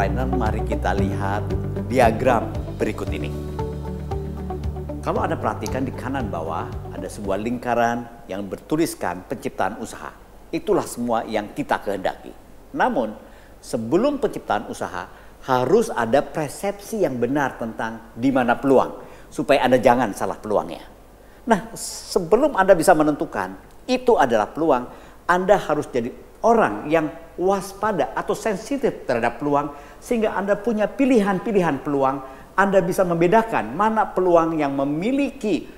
trainer, mari kita lihat diagram berikut ini. Kalau Anda perhatikan di kanan bawah, ada sebuah lingkaran yang bertuliskan penciptaan usaha. Itulah semua yang kita kehendaki. Namun, sebelum penciptaan usaha, harus ada persepsi yang benar tentang di mana peluang. Supaya Anda jangan salah peluangnya. Nah, sebelum Anda bisa menentukan itu adalah peluang, Anda harus jadi orang yang waspada atau sensitif terhadap peluang sehingga Anda punya pilihan-pilihan peluang, Anda bisa membedakan mana peluang yang memiliki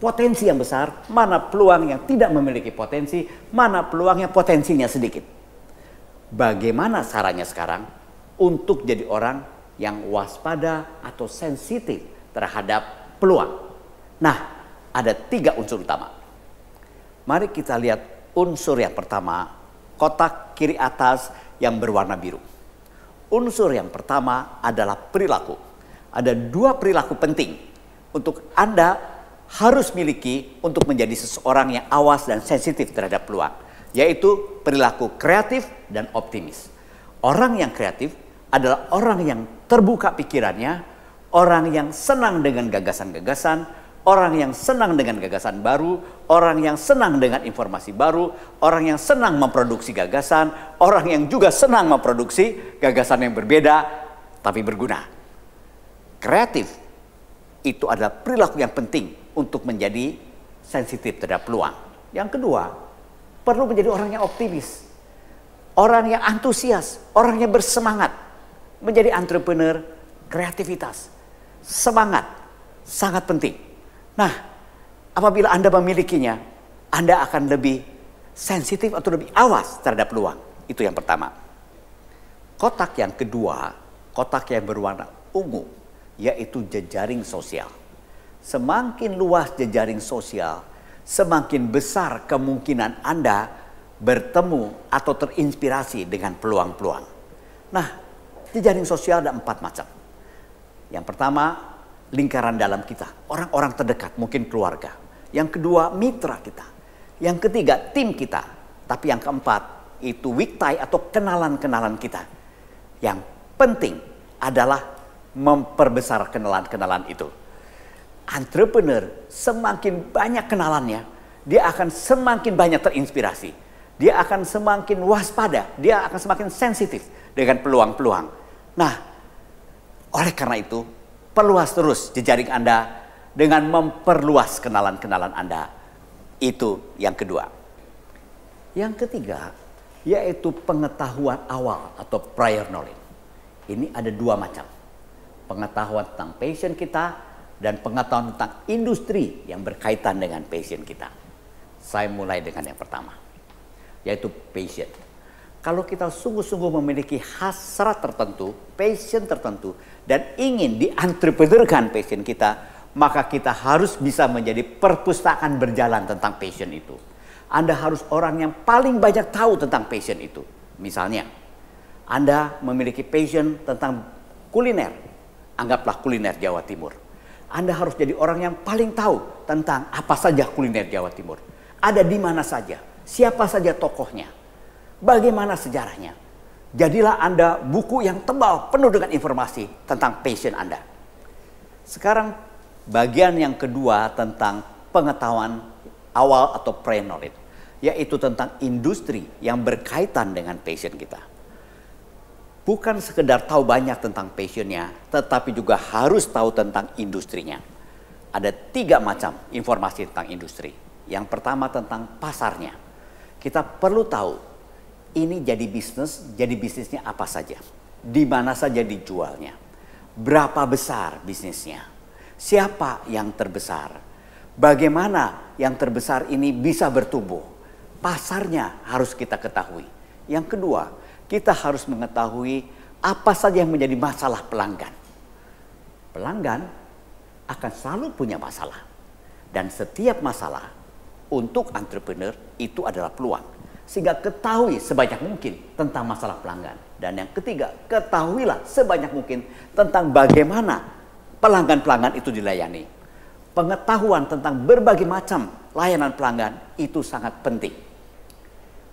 potensi yang besar, mana peluang yang tidak memiliki potensi, mana peluang yang potensinya sedikit. Bagaimana caranya sekarang untuk jadi orang yang waspada atau sensitif terhadap peluang? Nah, ada tiga unsur utama. Mari kita lihat unsur yang pertama kotak kiri atas yang berwarna biru. Unsur yang pertama adalah perilaku. Ada dua perilaku penting untuk Anda harus miliki untuk menjadi seseorang yang awas dan sensitif terhadap peluang, yaitu perilaku kreatif dan optimis. Orang yang kreatif adalah orang yang terbuka pikirannya, orang yang senang dengan gagasan-gagasan, orang yang senang dengan gagasan baru, orang yang senang dengan informasi baru, orang yang senang memproduksi gagasan, orang yang juga senang memproduksi gagasan yang berbeda tapi berguna. Kreatif itu adalah perilaku yang penting untuk menjadi sensitif terhadap peluang. Yang kedua, perlu menjadi orang yang optimis, orang yang antusias, orang yang bersemangat menjadi entrepreneur kreativitas. Semangat sangat penting. Nah, apabila Anda memilikinya, Anda akan lebih sensitif atau lebih awas terhadap peluang. Itu yang pertama. Kotak yang kedua, kotak yang berwarna ungu, yaitu jejaring sosial. Semakin luas jejaring sosial, semakin besar kemungkinan Anda bertemu atau terinspirasi dengan peluang-peluang. Nah, jejaring sosial ada empat macam. Yang pertama lingkaran dalam kita, orang-orang terdekat, mungkin keluarga. Yang kedua, mitra kita. Yang ketiga, tim kita. Tapi yang keempat, itu weak tie atau kenalan-kenalan kita. Yang penting adalah memperbesar kenalan-kenalan itu. Entrepreneur semakin banyak kenalannya, dia akan semakin banyak terinspirasi. Dia akan semakin waspada, dia akan semakin sensitif dengan peluang-peluang. Nah, oleh karena itu, perluas terus jejaring Anda dengan memperluas kenalan-kenalan Anda. Itu yang kedua. Yang ketiga, yaitu pengetahuan awal atau prior knowledge. Ini ada dua macam. Pengetahuan tentang passion kita dan pengetahuan tentang industri yang berkaitan dengan passion kita. Saya mulai dengan yang pertama, yaitu passion kalau kita sungguh-sungguh memiliki hasrat tertentu, passion tertentu, dan ingin diantrepedurkan passion kita, maka kita harus bisa menjadi perpustakaan berjalan tentang passion itu. Anda harus orang yang paling banyak tahu tentang passion itu. Misalnya, Anda memiliki passion tentang kuliner, anggaplah kuliner Jawa Timur. Anda harus jadi orang yang paling tahu tentang apa saja kuliner Jawa Timur. Ada di mana saja, siapa saja tokohnya, Bagaimana sejarahnya? Jadilah Anda buku yang tebal penuh dengan informasi tentang passion Anda. Sekarang bagian yang kedua tentang pengetahuan awal atau pre-knowledge, yaitu tentang industri yang berkaitan dengan passion kita. Bukan sekedar tahu banyak tentang passionnya, tetapi juga harus tahu tentang industrinya. Ada tiga macam informasi tentang industri. Yang pertama tentang pasarnya. Kita perlu tahu ini jadi bisnis, jadi bisnisnya apa saja, di mana saja dijualnya, berapa besar bisnisnya, siapa yang terbesar, bagaimana yang terbesar ini bisa bertumbuh, pasarnya harus kita ketahui. Yang kedua, kita harus mengetahui apa saja yang menjadi masalah pelanggan. Pelanggan akan selalu punya masalah, dan setiap masalah untuk entrepreneur itu adalah peluang sehingga ketahui sebanyak mungkin tentang masalah pelanggan. Dan yang ketiga, ketahuilah sebanyak mungkin tentang bagaimana pelanggan-pelanggan itu dilayani. Pengetahuan tentang berbagai macam layanan pelanggan itu sangat penting.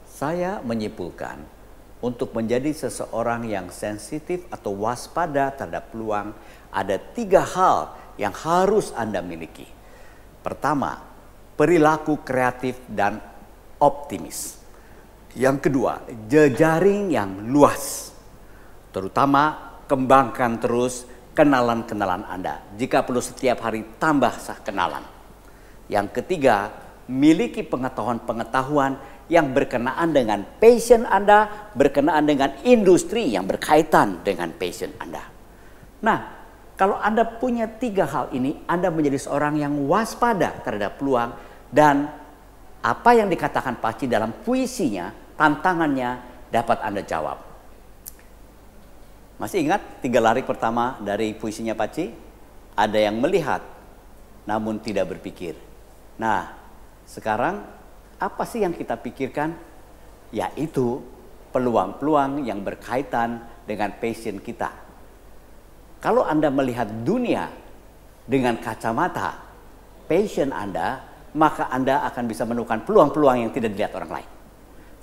Saya menyimpulkan untuk menjadi seseorang yang sensitif atau waspada terhadap peluang ada tiga hal yang harus Anda miliki. Pertama, perilaku kreatif dan optimis. Yang kedua, jejaring yang luas. Terutama kembangkan terus kenalan-kenalan Anda. Jika perlu setiap hari tambah sah kenalan. Yang ketiga, miliki pengetahuan-pengetahuan yang berkenaan dengan passion Anda, berkenaan dengan industri yang berkaitan dengan passion Anda. Nah, kalau Anda punya tiga hal ini, Anda menjadi seorang yang waspada terhadap peluang dan apa yang dikatakan Paci dalam puisinya tantangannya dapat Anda jawab. Masih ingat tiga lari pertama dari puisinya Paci? Ada yang melihat, namun tidak berpikir. Nah, sekarang apa sih yang kita pikirkan? Yaitu peluang-peluang yang berkaitan dengan passion kita. Kalau Anda melihat dunia dengan kacamata passion Anda, maka Anda akan bisa menemukan peluang-peluang yang tidak dilihat orang lain.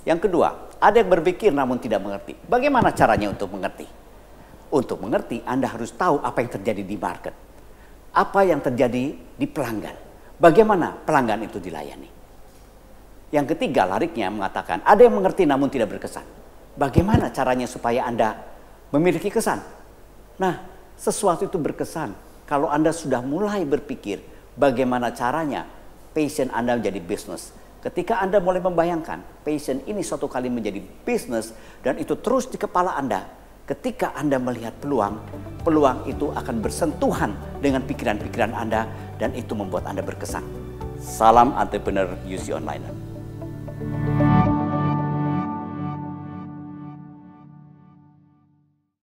Yang kedua, ada yang berpikir namun tidak mengerti. Bagaimana caranya untuk mengerti? Untuk mengerti, Anda harus tahu apa yang terjadi di market. Apa yang terjadi di pelanggan. Bagaimana pelanggan itu dilayani. Yang ketiga, lariknya mengatakan, ada yang mengerti namun tidak berkesan. Bagaimana caranya supaya Anda memiliki kesan? Nah, sesuatu itu berkesan kalau Anda sudah mulai berpikir bagaimana caranya passion Anda menjadi bisnis Ketika Anda mulai membayangkan passion ini suatu kali menjadi bisnis dan itu terus di kepala Anda, ketika Anda melihat peluang, peluang itu akan bersentuhan dengan pikiran-pikiran Anda dan itu membuat Anda berkesan. Salam entrepreneur UC Online.